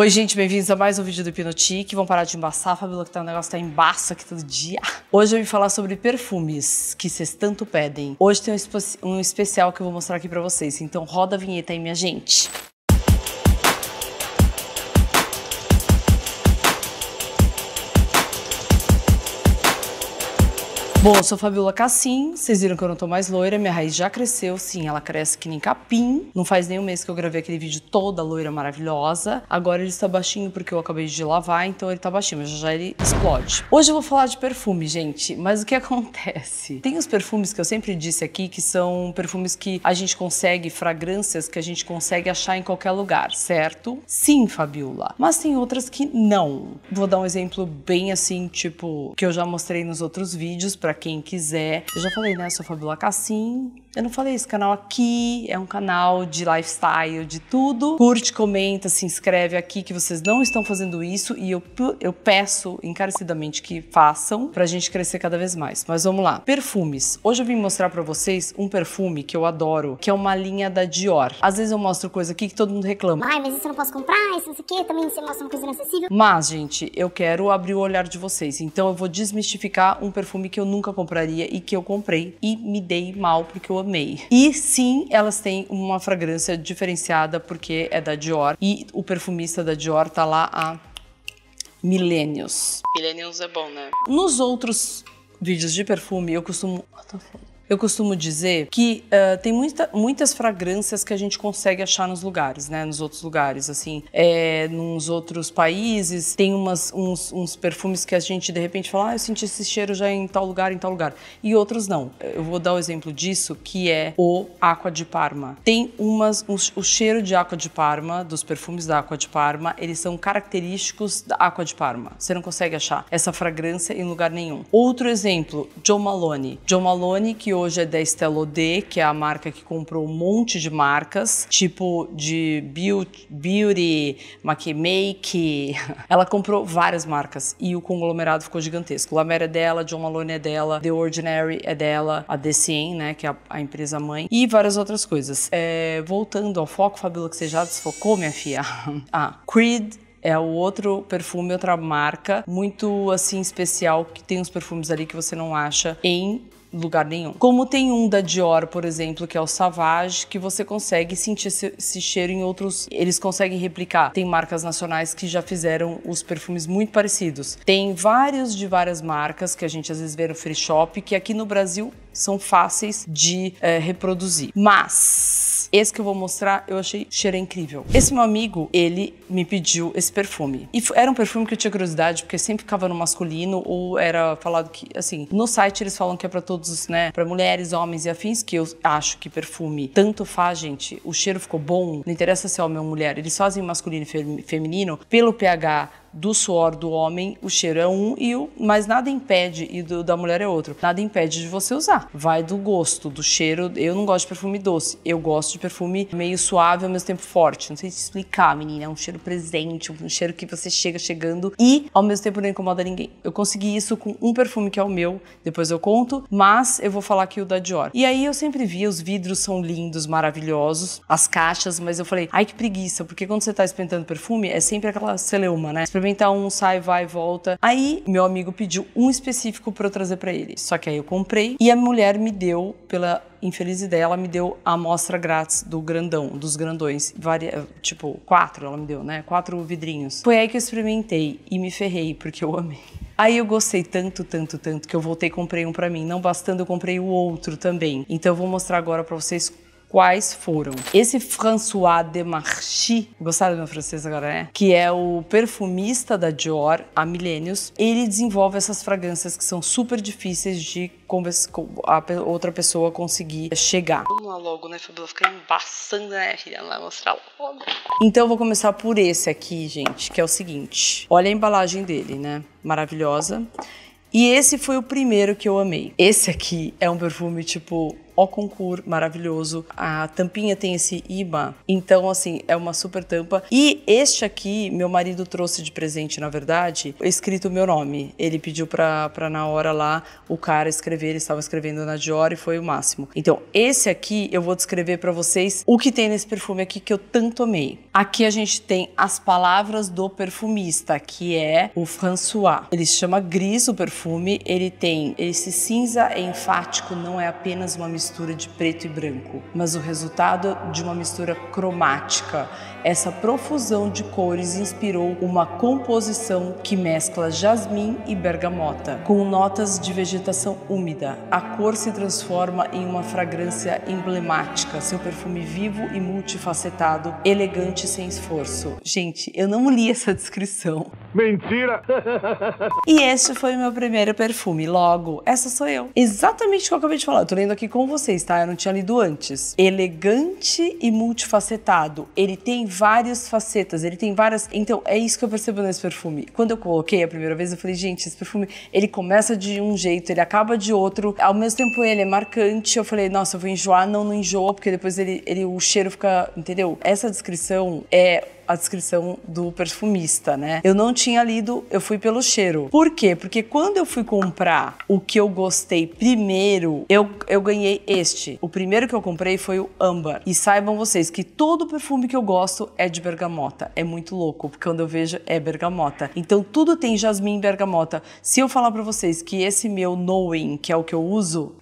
Oi, gente, bem-vindos a mais um vídeo do Hipnotique. vão parar de embaçar, Fabíola, que tá, o negócio tá embaço aqui todo dia. Hoje eu vim falar sobre perfumes, que vocês tanto pedem. Hoje tem um, um especial que eu vou mostrar aqui pra vocês, então roda a vinheta aí, minha gente. Bom, eu sou Fabiola Cassim, vocês viram que eu não tô mais loira, minha raiz já cresceu, sim, ela cresce que nem capim. Não faz nem um mês que eu gravei aquele vídeo toda loira maravilhosa. Agora ele está baixinho porque eu acabei de lavar, então ele tá baixinho, mas já já ele explode. Hoje eu vou falar de perfume, gente, mas o que acontece? Tem os perfumes que eu sempre disse aqui que são perfumes que a gente consegue, fragrâncias que a gente consegue achar em qualquer lugar, certo? Sim, Fabiola, mas tem outras que não. Vou dar um exemplo bem assim, tipo, que eu já mostrei nos outros vídeos para quem quiser. Eu já falei, né? Eu sou Fabiola Cassim, eu não falei, esse canal aqui é um canal de lifestyle, de tudo. Curte, comenta, se inscreve aqui que vocês não estão fazendo isso e eu, eu peço encarecidamente que façam pra gente crescer cada vez mais. Mas vamos lá. Perfumes. Hoje eu vim mostrar pra vocês um perfume que eu adoro, que é uma linha da Dior. Às vezes eu mostro coisa aqui que todo mundo reclama. Ai, mas isso eu não posso comprar, isso não sei o quê, também você mostra uma coisa inacessível. Mas, gente, eu quero abrir o olhar de vocês. Então eu vou desmistificar um perfume que eu nunca compraria e que eu comprei e me dei mal porque eu amei e sim, elas têm uma fragrância diferenciada porque é da Dior e o perfumista da Dior tá lá há milênios. Milênios é bom, né? Nos outros vídeos de perfume, eu costumo. What the fuck? Eu costumo dizer que uh, tem muita, muitas fragrâncias que a gente consegue achar nos lugares, né? Nos outros lugares, assim, é, nos outros países, tem umas, uns, uns, perfumes que a gente de repente fala, ah, eu senti esse cheiro já em tal lugar, em tal lugar, e outros não. Eu vou dar o um exemplo disso, que é o Aqua de Parma. Tem umas, o cheiro de Aqua de Parma, dos perfumes da Aqua de Parma, eles são característicos da Aqua de Parma. Você não consegue achar essa fragrância em lugar nenhum. Outro exemplo, John Malone. John Malone, que hoje é da Estelle Ode, que é a marca que comprou um monte de marcas, tipo de beauty, make, Ela comprou várias marcas e o conglomerado ficou gigantesco. La Mer é dela, John Malone é dela, The Ordinary é dela, a DCN, né, que é a, a empresa mãe, e várias outras coisas. É, voltando ao foco, Fabiola, que você já desfocou, minha filha. ah, Creed é o outro perfume, outra marca muito assim especial que tem uns perfumes ali que você não acha em lugar nenhum. Como tem um da Dior, por exemplo, que é o Savage, que você consegue sentir esse, esse, cheiro em outros. Eles conseguem replicar. Tem marcas nacionais que já fizeram os perfumes muito parecidos. Tem vários de várias marcas que a gente às vezes vê no free shop, que aqui no Brasil são fáceis de é, reproduzir. Mas esse que eu vou mostrar, eu achei cheiro é incrível. Esse meu amigo, ele me pediu esse perfume. E era um perfume que eu tinha curiosidade, porque sempre ficava no masculino ou era falado que, assim, no site eles falam que é para todos, né, para mulheres, homens e afins, que eu acho que perfume tanto faz, gente. O cheiro ficou bom, não interessa se é homem ou mulher. Eles fazem masculino e feminino pelo pH do suor do homem, o cheiro é um e o mas nada impede e do, da mulher é outro. Nada impede de você usar. Vai do gosto, do cheiro. Eu não gosto de perfume doce. Eu gosto de perfume meio suave ao mesmo tempo forte. Não sei te explicar, menina. É um cheiro presente, um cheiro que você chega chegando e ao mesmo tempo não incomoda ninguém. Eu consegui isso com um perfume que é o meu, depois eu conto, mas eu vou falar aqui o da Dior. E aí eu sempre via os vidros são lindos, maravilhosos, as caixas, mas eu falei, ai que preguiça, porque quando você tá experimentando perfume é sempre aquela celeuma, né? Experimenta experimentar um, sai, vai, volta. Aí meu amigo pediu um específico para eu trazer para ele. Só que aí eu comprei e a mulher me deu pela infeliz ideia, ela me deu a amostra grátis do grandão, dos grandões. Varia, tipo, quatro ela me deu, né? Quatro vidrinhos. Foi aí que eu experimentei e me ferrei, porque eu amei. Aí eu gostei tanto, tanto, tanto que eu voltei e comprei um para mim. Não bastando, eu comprei o outro também. Então eu vou mostrar agora para vocês quais foram. Esse François de Marchi, gostaram do meu francês agora, né? Que é o perfumista da Dior há milênios. Ele desenvolve essas fragrâncias que são super difíceis de a outra pessoa conseguir chegar. Vamos lá logo, né, Fabiola? Fica embaçando, né, filha? Vamos lá mostrar logo. Então eu vou começar por esse aqui, gente, que é o seguinte. Olha a embalagem dele, né? Maravilhosa. E esse foi o primeiro que eu amei. Esse aqui é um perfume, tipo, o concurso maravilhoso. A tampinha tem esse imã. Então, assim, é uma super tampa. E este aqui, meu marido trouxe de presente, na verdade, escrito o meu nome. Ele pediu para na hora lá o cara escrever, ele estava escrevendo na Dior e foi o máximo. Então, esse aqui eu vou descrever para vocês o que tem nesse perfume aqui que eu tanto amei. Aqui a gente tem as palavras do perfumista, que é o François. Ele se chama Gris o perfume, ele tem esse cinza é enfático, não é apenas uma mistura mistura de preto e branco, mas o resultado de uma mistura cromática essa profusão de cores inspirou uma composição que mescla jasmim e bergamota. Com notas de vegetação úmida, a cor se transforma em uma fragrância emblemática, seu perfume vivo e multifacetado, elegante sem esforço. Gente, eu não li essa descrição. Mentira! e este foi o meu primeiro perfume. Logo, essa sou eu. Exatamente o que eu acabei de falar. Eu tô lendo aqui com vocês, tá? Eu não tinha lido antes. Elegante e multifacetado. Ele tem várias facetas, ele tem várias. Então, é isso que eu percebo nesse perfume. Quando eu coloquei a primeira vez, eu falei, gente, esse perfume, ele começa de um jeito, ele acaba de outro. Ao mesmo tempo, ele é marcante. Eu falei, nossa, eu vou enjoar. Não, não enjoa, porque depois ele, ele o cheiro fica. Entendeu? Essa descrição é a descrição do perfumista, né? Eu não tinha lido, eu fui pelo cheiro. Por quê? Porque quando eu fui comprar o que eu gostei primeiro, eu, eu ganhei este. O primeiro que eu comprei foi o âmbar. E saibam vocês que todo perfume que eu gosto é de bergamota. É muito louco, porque quando eu vejo é bergamota. Então tudo tem jasmim e bergamota. Se eu falar para vocês que esse meu Knowing, que é o que eu uso,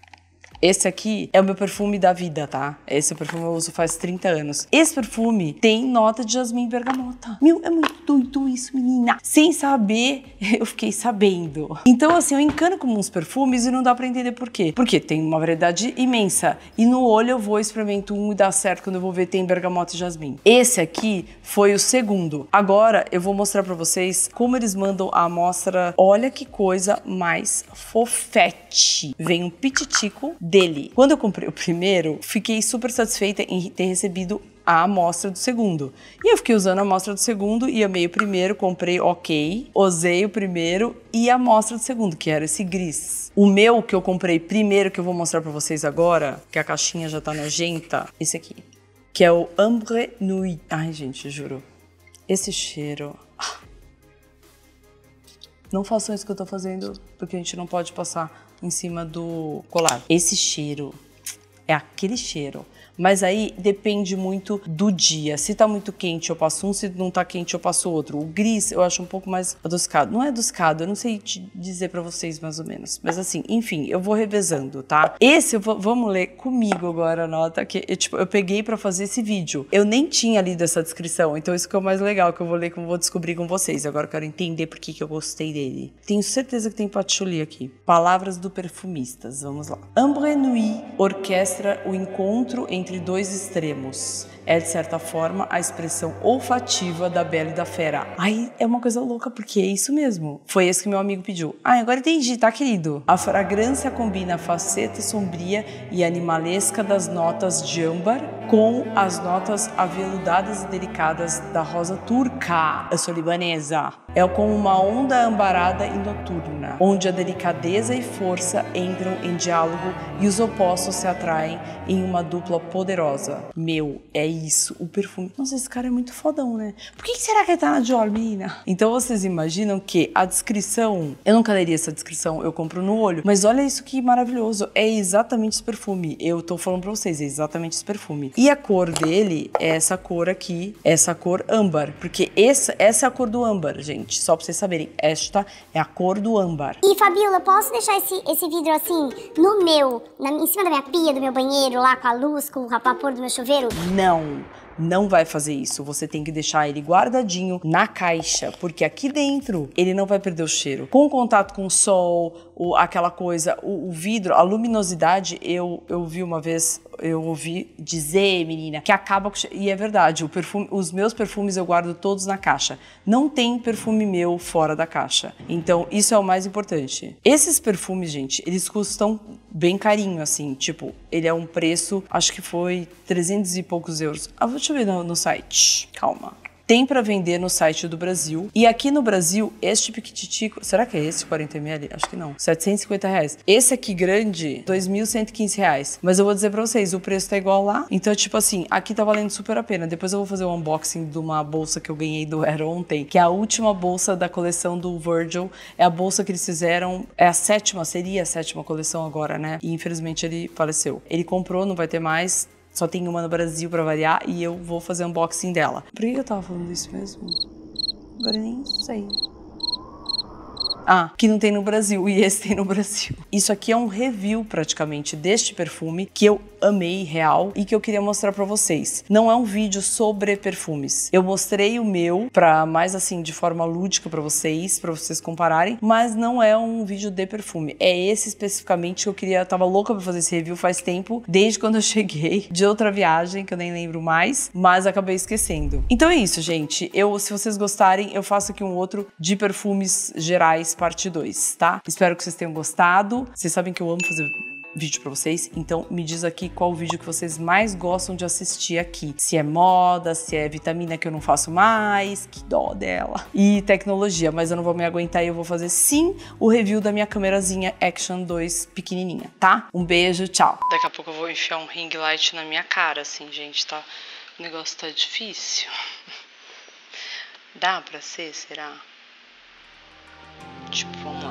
esse aqui é o meu perfume da vida, tá? Esse perfume eu uso faz 30 anos. Esse perfume tem nota de jasmim e bergamota. Meu, é muito doido isso, menina. Sem saber, eu fiquei sabendo. Então, assim, eu encano com uns perfumes e não dá pra entender por quê. Porque tem uma variedade imensa. E no olho eu vou, experimento um e dá certo. Quando eu vou ver, tem bergamota e jasmim. Esse aqui foi o segundo. Agora eu vou mostrar pra vocês como eles mandam a amostra. Olha que coisa mais fofete. Vem um pititico dele. Quando eu comprei o primeiro, fiquei super satisfeita em ter recebido a amostra do segundo. E eu fiquei usando a amostra do segundo e amei o primeiro, comprei ok, usei o primeiro e a amostra do segundo, que era esse gris. O meu que eu comprei primeiro, que eu vou mostrar para vocês agora, que a caixinha já tá nojenta, esse aqui. Que é o Ambre Nuit. Ai, gente, juro. Esse cheiro. Ah. Não façam isso que eu tô fazendo, porque a gente não pode passar em cima do colar. Esse cheiro é aquele cheiro. Mas aí depende muito do dia. Se tá muito quente, eu passo um, se não tá quente, eu passo outro. O gris eu acho um pouco mais adocicado. Não é adocicado, eu não sei te dizer para vocês mais ou menos. Mas assim, enfim, eu vou revezando, tá? Esse eu vou, vamos ler comigo agora a nota que eu, tipo, eu peguei para fazer esse vídeo. Eu nem tinha lido essa descrição, então isso que é o mais legal que eu vou ler, que eu vou descobrir com vocês. Agora eu quero entender por que, que eu gostei dele. Tenho certeza que tem patchouli aqui. Palavras do perfumistas, vamos lá. Ambre Nuit orquestra o encontro entre entre dois extremos. É, de certa forma, a expressão olfativa da Bela e da Fera. Ai, é uma coisa louca, porque é isso mesmo. Foi isso que meu amigo pediu. Ah agora entendi, tá, querido? A fragrância combina a faceta sombria e animalesca das notas de âmbar com as notas aveludadas e delicadas da rosa turca. Eu sou libanesa. É como uma onda ambarada e noturna, onde a delicadeza e força entram em diálogo e os opostos se atraem em uma dupla poderosa. Meu, é isso, o perfume. Nossa, esse cara é muito fodão, né? Por que será que ele tá na Dior, menina? Então vocês imaginam que a descrição, eu nunca leria essa descrição, eu compro no olho, mas olha isso que maravilhoso, é exatamente esse perfume. Eu tô falando pra vocês, é exatamente esse perfume. E a cor dele é essa cor aqui, essa cor âmbar, porque essa, essa é a cor do âmbar, gente, só pra vocês saberem, esta é a cor do âmbar. E Fabiola, posso deixar esse, esse vidro assim, no meu, na, em cima da minha pia, do meu banheiro, lá com a luz, com o rapapor do meu chuveiro? Não não vai fazer isso. Você tem que deixar ele guardadinho na caixa, porque aqui dentro ele não vai perder o cheiro. Com contato com o sol, aquela coisa, o, o vidro, a luminosidade, eu, eu vi uma vez eu ouvi dizer, menina, que acaba com... e é verdade, perfume, os meus perfumes eu guardo todos na caixa. Não tem perfume meu fora da caixa. Então, isso é o mais importante. Esses perfumes, gente, eles custam bem carinho, assim. Tipo, ele é um preço, acho que foi 300 e poucos euros. Ah, deixa eu ver no, no site. Calma tem para vender no site do Brasil. E aqui no Brasil, este piquititico, será que é esse 40ml? Acho que não. 750 reais. Esse aqui grande, 2.115 reais. Mas eu vou dizer para vocês, o preço tá igual lá. Então, tipo assim, aqui tá valendo super a pena. Depois eu vou fazer um unboxing de uma bolsa que eu ganhei do Air ontem, que é a última bolsa da coleção do Virgil. É a bolsa que eles fizeram, é a sétima, seria a sétima coleção agora, né? E infelizmente ele faleceu. Ele comprou, não vai ter mais, só tem uma no Brasil para variar e eu vou fazer unboxing dela. Por que eu tava falando isso mesmo? Agora eu nem sei. Ah, que não tem no Brasil e esse tem no Brasil. Isso aqui é um review praticamente deste perfume que eu amei real e que eu queria mostrar para vocês. Não é um vídeo sobre perfumes. Eu mostrei o meu para mais assim de forma lúdica para vocês, para vocês compararem, mas não é um vídeo de perfume. É esse especificamente que eu queria, eu tava louca para fazer esse review faz tempo, desde quando eu cheguei de outra viagem que eu nem lembro mais, mas acabei esquecendo. Então é isso, gente. Eu se vocês gostarem, eu faço aqui um outro de perfumes gerais parte 2, tá? Espero que vocês tenham gostado. Vocês sabem que eu amo fazer vídeo para vocês. Então me diz aqui qual vídeo que vocês mais gostam de assistir aqui. Se é moda, se é vitamina que eu não faço mais, que dó dela. E tecnologia, mas eu não vou me aguentar e eu vou fazer sim o review da minha câmerazinha Action 2 pequenininha, tá? Um beijo, tchau. Daqui a pouco eu vou enfiar um ring light na minha cara, assim, gente, tá? O negócio tá difícil. Dá pra ser, será? Tipo, vamos